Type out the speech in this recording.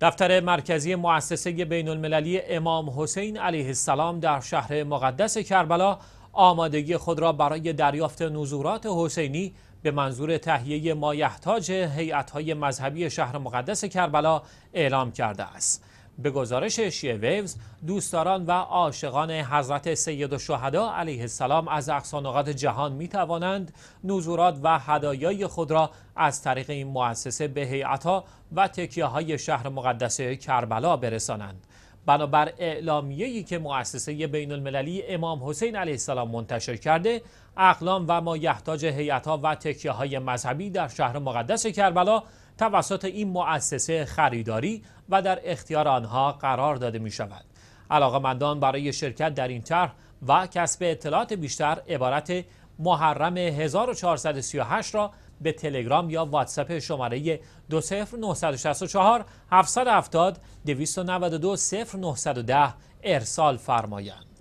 دفتر مرکزی مؤسسه بین المللی امام حسین علیه السلام در شهر مقدس کربلا آمادگی خود را برای دریافت نزورات حسینی به منظور تهیه مایحتاج هیئت‌های مذهبی شهر مقدس کربلا اعلام کرده است. به گزارش شیعه ویوز دوستداران و عاشقان حضرت سید و شهدا علیه السلام از اقصانقات جهان می توانند نزورات و هدایای خود را از طریق این مؤسسه به هیئتها و تکیه های شهر مقدس کربلا برسانند بنابر اعلامیه‌ای که مؤسسه بین المللی امام حسین علیه السلام منتشر کرده اقلام و مایحتاج هیئت‌ها و تکیه های مذهبی در شهر مقدس کربلا توسط این مؤسسه خریداری و در اختیار آنها قرار داده می شود. مندان برای شرکت در این طرح و کسب اطلاعات بیشتر عبارت محرم 1438 را به تلگرام یا واتساپ شماره 20964 770 292 0910 ارسال فرمایند.